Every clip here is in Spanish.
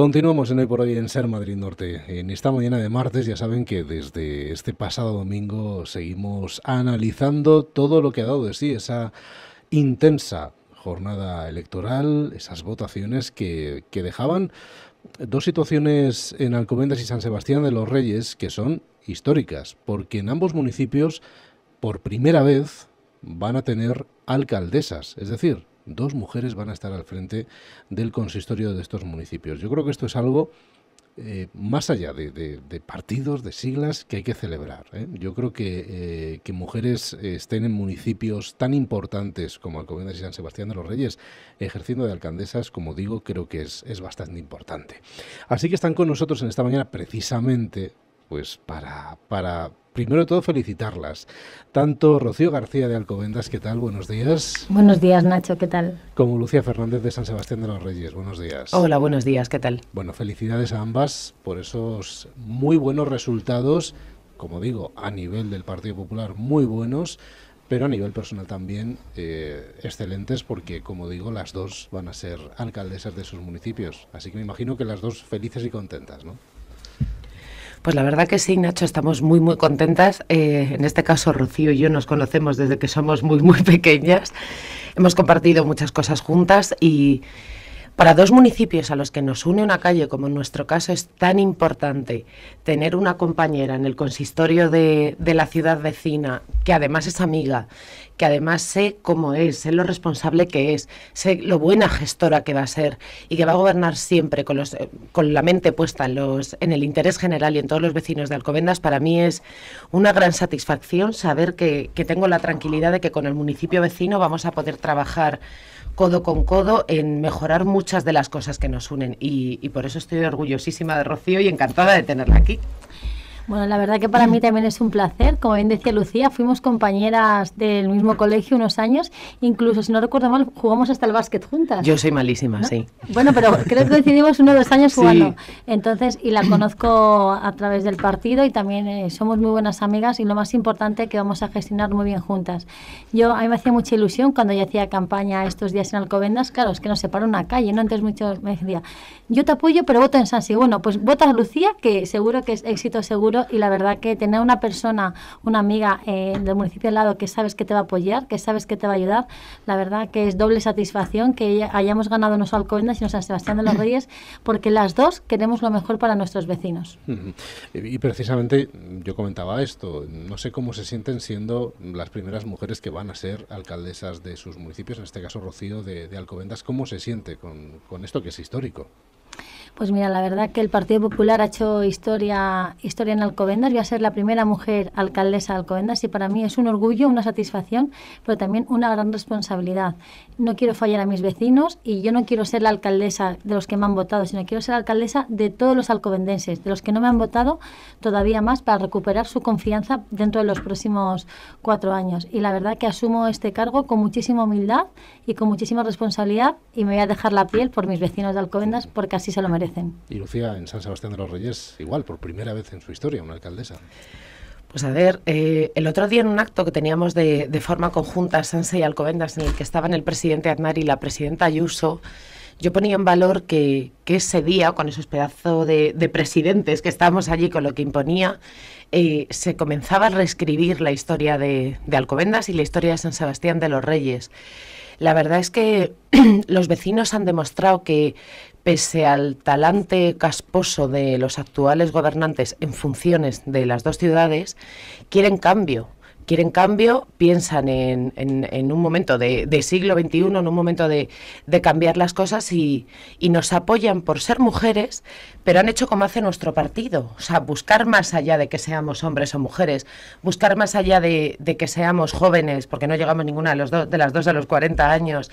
Continuamos en hoy por hoy en Ser Madrid Norte. En esta mañana de martes ya saben que desde este pasado domingo seguimos analizando todo lo que ha dado de sí esa intensa jornada electoral, esas votaciones que, que dejaban dos situaciones en Alcobendas y San Sebastián de los Reyes que son históricas, porque en ambos municipios por primera vez van a tener alcaldesas, es decir, dos mujeres van a estar al frente del consistorio de estos municipios. Yo creo que esto es algo eh, más allá de, partidos, de siglas, que hay que celebrar. ¿eh? Yo creo que, eh, mujeres estén en municipios tan importantes como Alcobendas y San Sebastián de los Reyes, ejerciendo de alcaldesas, como digo, creo que es, bastante importante. Así que están con nosotros en esta mañana precisamente pues para, para primero de todo felicitarlas. Tanto Rocío García de Alcobendas, ¿qué tal? Buenos días. Buenos días, Nacho, ¿qué tal? Como Lucía Fernández de San Sebastián de los Reyes, buenos días. Hola, buenos días, ¿qué tal? Bueno, felicidades a ambas por esos muy buenos resultados, como digo, a nivel del Partido Popular, muy buenos. Pero a nivel personal también eh, excelentes porque, como digo, las dos van a ser alcaldesas de sus municipios. Así que me imagino que las dos felices y contentas, ¿no? Pues la verdad que sí, Nacho, estamos muy, muy contentas. Eh, en este caso, Rocío y yo nos conocemos desde que somos muy, muy pequeñas. Hemos compartido muchas cosas juntas y para dos municipios a los que nos une una calle, como en nuestro caso es tan importante tener una compañera en el consistorio de, de la ciudad vecina, que además es amiga, que además sé cómo es, sé lo responsable que es, sé lo buena gestora que va a ser y que va a gobernar siempre con, los, con la mente puesta en, los, en el interés general y en todos los vecinos de Alcobendas, para mí es una gran satisfacción saber que, tengo la tranquilidad de que con el municipio vecino vamos a poder trabajar codo con codo en mejorar muchas de las cosas que nos unen. Y, y, por eso estoy orgullosísima de Rocío y encantada de tenerla aquí. Bueno, la verdad que para mí también es un placer. Como bien decía Lucía, fuimos compañeras del mismo colegio unos años. Incluso, si no recuerdo mal, jugamos hasta el básquet juntas. Yo soy malísima, sí. Bueno, pero creo que decidimos uno o dos años jugando. Entonces, y la conozco a través del partido y también eh, somos muy buenas amigas y lo más importante que vamos a gestionar muy bien juntas. Yo, a mí me hacía mucha ilusión cuando yo hacía campaña estos días en Alcobendas. Claro, es que nos separó una calle, ¿no? antes mucho me decía, yo te apoyo, pero voto en Sansi. Bueno, pues vota a Lucía, que seguro que es éxito seguro y la verdad que tener una persona, una amiga eh, del municipio al lado que sabes que te va a apoyar, que sabes que te va a ayudar, la verdad que es doble satisfacción que hayamos ganado no solo Alcobendas sino San Sebastián de los Reyes, porque las dos queremos lo mejor para nuestros vecinos. Y precisamente yo comentaba esto, no sé cómo se sienten siendo las primeras mujeres que van a ser alcaldesas de sus municipios, en este caso Rocío de, de Alcobendas, ¿cómo se siente con esto que es histórico? Pues mira, la verdad que el Partido Popular ha hecho historia, historia en Alcobendas. Voy a ser la primera mujer alcaldesa de Alcobendas y para mí es un orgullo, una satisfacción, pero también una gran responsabilidad. No quiero fallar a mis vecinos y yo no quiero ser la alcaldesa de los que me han votado, sino quiero ser alcaldesa de todos los alcobendenses, de los que no me han votado todavía más para recuperar su confianza dentro de los próximos cuatro años. Y la verdad que asumo este cargo con muchísima humildad y con muchísima responsabilidad y me voy a dejar la piel por mis vecinos de Alcobendas porque así se lo merecen. Y Lucía, en San Sebastián de los Reyes, igual, por primera vez en su historia, una alcaldesa. Pues a ver, eh, el otro día en un acto que teníamos de, de forma conjunta, Sanse y Alcobendas, en el que estaban el presidente Aznar y la presidenta Ayuso, yo ponía en valor que, ese día, con esos pedazos de, presidentes que estábamos allí, con lo que imponía, eh, se comenzaba a reescribir la historia de Alcobendas y la historia de San Sebastián de los Reyes. La verdad es que los vecinos han demostrado que, pese al talante casposo de los actuales gobernantes en funciones de las dos ciudades, quieren cambio quieren cambio, piensan en, un momento de, siglo XXI, en un momento de, cambiar las cosas y, nos apoyan por ser mujeres, pero han hecho como hace nuestro partido, o sea, buscar más allá de que seamos hombres o mujeres, buscar más allá de, que seamos jóvenes, porque no llegamos ninguna de, los de las dos a los 40 años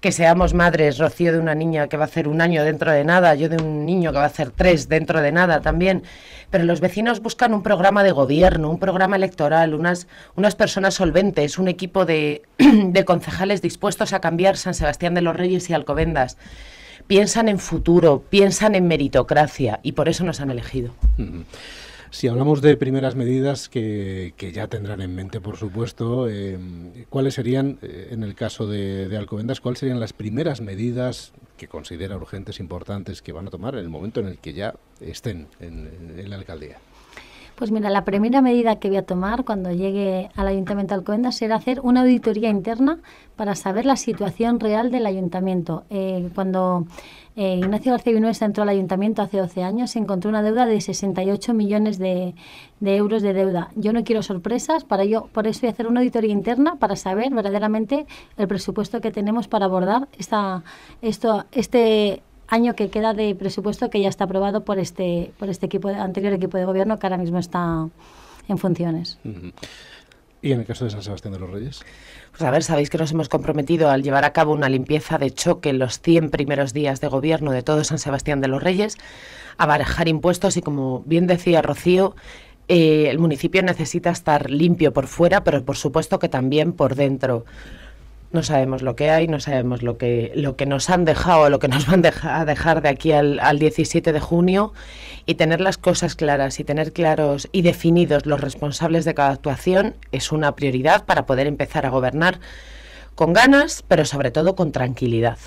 que seamos madres, Rocío de una niña que va a hacer un año dentro de nada, yo de un niño que va a hacer tres dentro de nada también, pero los vecinos buscan un programa de gobierno, un programa electoral, unas, unas personas solventes, un equipo de, concejales dispuestos a cambiar San Sebastián de los Reyes y Alcobendas piensan en futuro, piensan en meritocracia y por eso nos han elegido. Si hablamos de primeras medidas que, que ya tendrán en mente, por supuesto, em, ¿cuáles serían, eh, en el caso de, Alcobendas, cuáles serían las primeras medidas que considera urgentes, importantes, que van a tomar en el momento en el que ya estén en la alcaldía? Pues mira, la primera medida que voy a tomar cuando llegue al Ayuntamiento de Alcobendas será hacer una auditoría interna para saber la situación real del Ayuntamiento. Eh, cuando eh, Ignacio García Vinuesa entró al ayuntamiento hace 12 años, se encontró una deuda de 68 millones de, euros de deuda. Yo no quiero sorpresas, para ello, por eso voy a hacer una auditoría interna para saber verdaderamente el presupuesto que tenemos para abordar esta, esto, este año que queda de presupuesto que ya está aprobado por este, por este equipo, anterior equipo de gobierno que ahora mismo está en funciones. ¿Y en el caso de San Sebastián de los Reyes? Pues a ver, sabéis que nos hemos comprometido al llevar a cabo una limpieza de choque en los 100 primeros días de gobierno de todo San Sebastián de los Reyes, a barajar impuestos y como bien decía Rocío, eh, el municipio necesita estar limpio por fuera, pero por supuesto que también por dentro no sabemos lo que hay, no sabemos lo que, lo que nos han dejado, lo que nos van a dejar de aquí al, al 17 de junio y tener las cosas claras y tener claros y definidos los responsables de cada actuación es una prioridad para poder empezar a gobernar con ganas, pero sobre todo con tranquilidad.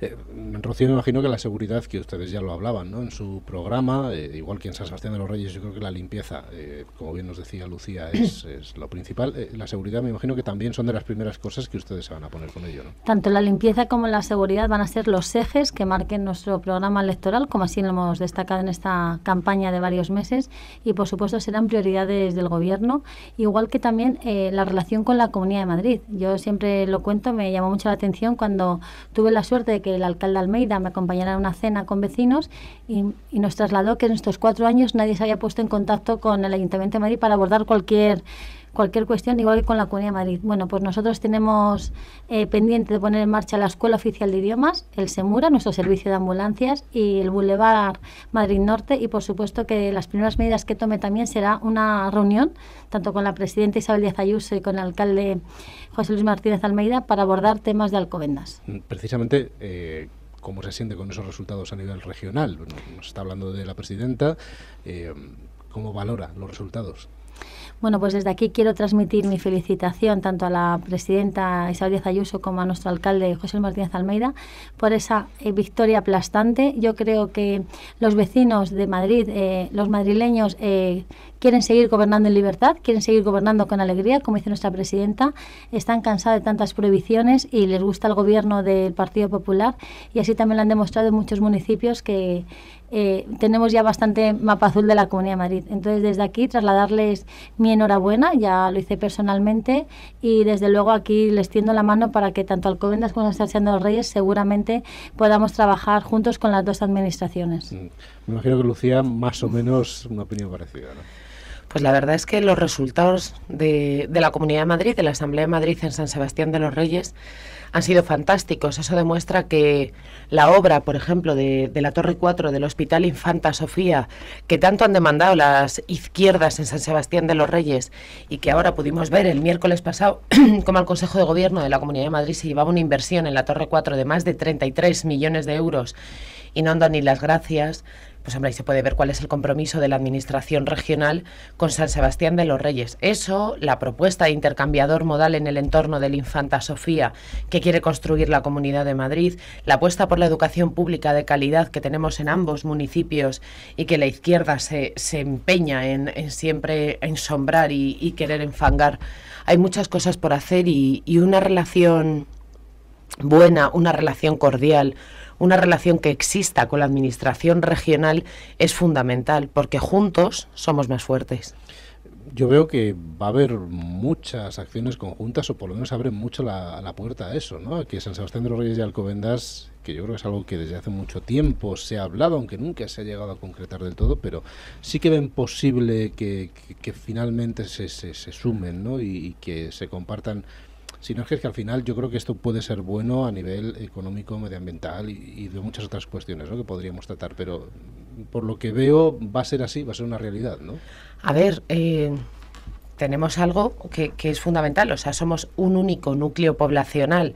Eh, Rocío, me imagino que la seguridad, que ustedes ya lo hablaban en su programa, eh, igual que en San Sebastián de los Reyes, yo creo que la limpieza, eh, como bien nos decía Lucía, es, lo principal. la seguridad, me imagino que también son de las primeras cosas que ustedes se van a poner con ello. Tanto la limpieza como la seguridad van a ser los ejes que marquen nuestro programa electoral, como así lo hemos destacado en esta campaña de varios meses, y por supuesto serán prioridades del Gobierno, igual que también la relación con la Comunidad de Madrid. Yo siempre lo cuento, me llamó mucho la atención cuando tuve tuve la suerte de que el alcalde Almeida me acompañara a una cena con vecinos y, nos trasladó que en estos cuatro años nadie se había puesto en contacto con el Ayuntamiento de Madrid para abordar cualquier cualquier cuestión, igual que con la Comunidad de Madrid. Bueno, pues nosotros tenemos eh, pendiente de poner en marcha la Escuela Oficial de Idiomas, el SEMURA, nuestro servicio de ambulancias, y el Boulevard Madrid Norte. Y por supuesto que las primeras medidas que tome también será una reunión, tanto con la presidenta Isabel Díaz Ayuso y con el alcalde José Luis Martínez Almeida, para abordar temas de Alcobendas. Mm, precisamente. Eh, cómo se siente con esos resultados a nivel regional. Nos está hablando de la presidenta, eh, cómo valora los resultados. Bueno, pues desde aquí quiero transmitir mi felicitación tanto a la presidenta Isabel Díaz Ayuso como a nuestro alcalde José Martínez Almeida por esa eh, victoria aplastante. Yo creo que los vecinos de Madrid, eh, los madrileños eh, quieren seguir gobernando en libertad, quieren seguir gobernando con alegría, como dice nuestra presidenta, están cansados de tantas prohibiciones y les gusta el gobierno del Partido Popular y así también lo han demostrado en muchos municipios que eh, tenemos ya bastante mapa azul de la Comunidad de Madrid. Entonces, desde aquí trasladarles mi enhorabuena, ya lo hice personalmente, y desde luego aquí les tiendo la mano para que tanto Alcobendas como San Sebastián de los Reyes seguramente podamos trabajar juntos con las dos administraciones. Mm. Me imagino que Lucía, más o menos una opinión parecida. ¿no? Pues la verdad es que los resultados de, la Comunidad de Madrid, de la Asamblea de Madrid en San Sebastián de los Reyes, han sido fantásticos. Eso demuestra que la obra, por ejemplo, de, de la Torre 4 del Hospital Infanta Sofía, que tanto han demandado las izquierdas en San Sebastián de los Reyes y que ahora pudimos ver el miércoles pasado como el Consejo de Gobierno de la Comunidad de Madrid se llevaba una inversión en la Torre 4 de más de 33 millones de euros y no han ni las gracias, pues hombre, ahí se puede ver cuál es el compromiso de la Administración regional con San Sebastián de los Reyes. Eso, la propuesta de intercambiador modal en el entorno del Infanta Sofía que quiere construir la Comunidad de Madrid, la apuesta por la educación pública de calidad que tenemos en ambos municipios y que la izquierda se, empeña en, en, siempre ensombrar y, querer enfangar. Hay muchas cosas por hacer y una relación buena, una relación cordial, una relación que exista con la Administración regional es fundamental, porque juntos somos más fuertes. Yo veo que va a haber muchas acciones conjuntas, o por lo menos abren mucho la, puerta a eso, ¿no? Que San Sebastián de los Reyes y Alcobendas, que yo creo que es algo que desde hace mucho tiempo se ha hablado, aunque nunca se ha llegado a concretar del todo, pero sí que ven posible que, finalmente se, sumen, y que se compartan es que al final yo creo que esto puede ser bueno a nivel económico, medioambiental y, de muchas otras cuestiones ¿no? que podríamos tratar, pero por lo que veo va a ser así, va a ser una realidad, ¿no? A ver, eh, tenemos algo que, es fundamental, o sea, somos un único núcleo poblacional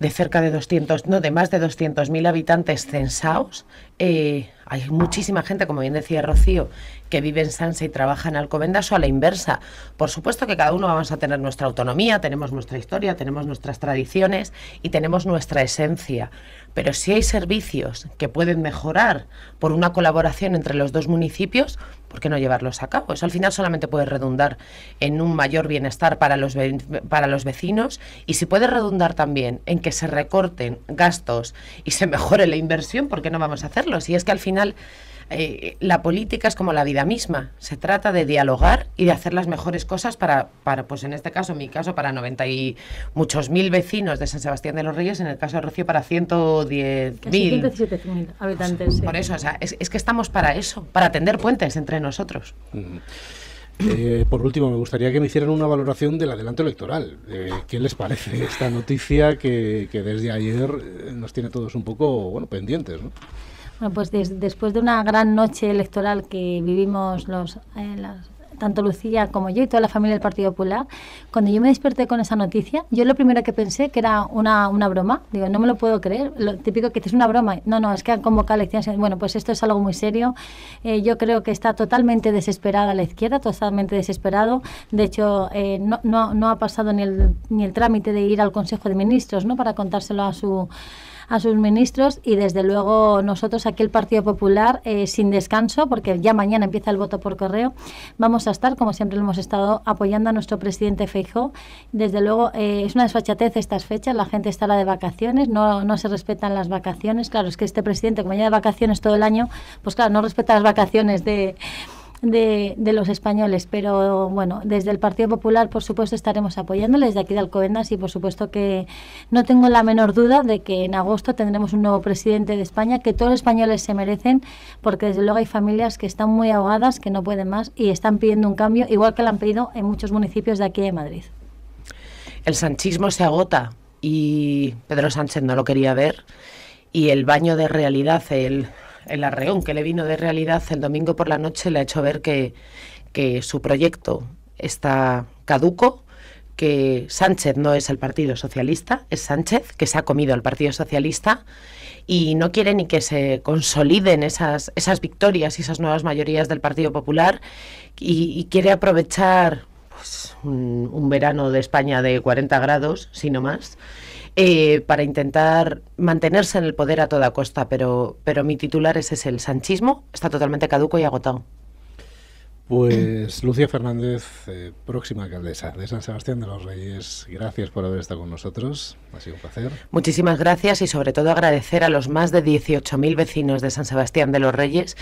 de cerca de 200, no, de más de 200.000 habitantes censados, eh, hay muchísima gente, como bien decía Rocío, que vive en Sanse y trabaja en Alcobendas o a la inversa. Por supuesto que cada uno vamos a tener nuestra autonomía, tenemos nuestra historia, tenemos nuestras tradiciones y tenemos nuestra esencia. Pero si hay servicios que pueden mejorar por una colaboración entre los dos municipios, ¿por qué no llevarlos a cabo? Eso al final solamente puede redundar en un mayor bienestar para los, para los vecinos y si puede redundar también en que se recorten gastos y se mejore la inversión, ¿por qué no vamos a hacerlo? Si es que al final final eh, la política es como la vida misma, se trata de dialogar y de hacer las mejores cosas para, para, pues en este caso, mi caso, para 90 y muchos mil vecinos de San Sebastián de los Reyes, en el caso de Rocío para 110 mil. habitantes. Por eso, o sea, es, que estamos para eso, para tender puentes entre nosotros. Mm. Eh, por último, me gustaría que me hicieran una valoración del adelanto electoral. Eh, ¿Qué les parece esta noticia que, que desde ayer nos tiene todos un poco bueno, pendientes? ¿no? Bueno, pues después de una gran noche electoral que vivimos los, eh, tanto Lucía como yo y toda la familia del Partido Popular, cuando yo me desperté con esa noticia, yo lo primero que pensé que era una, una broma. Digo, no me lo puedo creer. Lo típico que es una broma. No, no, es que han convocado elecciones. Bueno, pues esto es algo muy serio. Eh, yo creo que está totalmente desesperada la izquierda, totalmente desesperado. De hecho, eh, no, no, no, ha pasado ni el, ni el trámite de ir al Consejo de Ministros ¿no? para contárselo a su a sus ministros y desde luego nosotros aquí el Partido Popular eh, sin descanso, porque ya mañana empieza el voto por correo, vamos a estar, como siempre lo hemos estado, apoyando a nuestro presidente Feijó. Desde luego eh, es una desfachatez estas fechas, la gente está la de vacaciones, no, no se respetan las vacaciones. Claro, es que este presidente, como ya de vacaciones todo el año, pues claro, no respeta las vacaciones de de, los españoles, pero bueno, desde el Partido Popular, por supuesto, estaremos apoyándoles desde aquí de Alcobendas y por supuesto que no tengo la menor duda de que en agosto tendremos un nuevo presidente de España que todos los españoles se merecen, porque desde luego hay familias que están muy ahogadas, que no pueden más y están pidiendo un cambio, igual que lo han pedido en muchos municipios de aquí de Madrid. El sanchismo se agota y Pedro Sánchez no lo quería ver y el baño de realidad, el el arreón que le vino de realidad el domingo por la noche le ha hecho ver que, su proyecto está caduco, que Sánchez no es el Partido Socialista, es Sánchez, que se ha comido al Partido Socialista y no quiere ni que se consoliden esas, esas victorias y esas nuevas mayorías del Partido Popular y quiere aprovechar pues, un, verano de España de 40 grados, si no más. Eh, para intentar mantenerse en el poder a toda costa, pero, pero mi titular ese es el sanchismo, está totalmente caduco y agotado. Pues Lucía Fernández, eh, próxima alcaldesa de San Sebastián de los Reyes, gracias por haber estado con nosotros. Ha sido un placer. Muchísimas gracias y sobre todo agradecer a los más de 18.000 vecinos de San Sebastián de los Reyes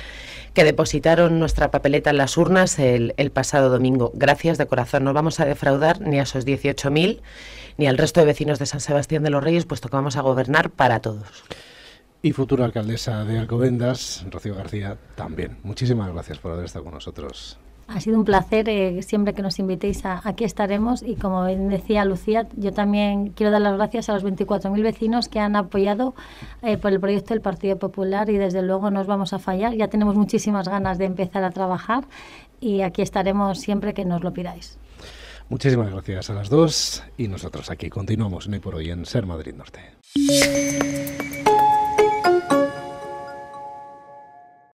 que depositaron nuestra papeleta en las urnas el, el pasado domingo. Gracias de corazón. No vamos a defraudar ni a esos 18.000 ni al resto de vecinos de San Sebastián de los Reyes, puesto que vamos a gobernar para todos. Y futura alcaldesa de Alcobendas, Rocío García, también. Muchísimas gracias por haber estado con nosotros. Ha sido un placer, eh, siempre que nos invitéis a, aquí estaremos y como decía Lucía, yo también quiero dar las gracias a los 24.000 vecinos que han apoyado eh, por el proyecto del Partido Popular y desde luego nos vamos a fallar, ya tenemos muchísimas ganas de empezar a trabajar y aquí estaremos siempre que nos lo pidáis. Muchísimas gracias a las dos y nosotros aquí continuamos no por hoy en Ser Madrid Norte.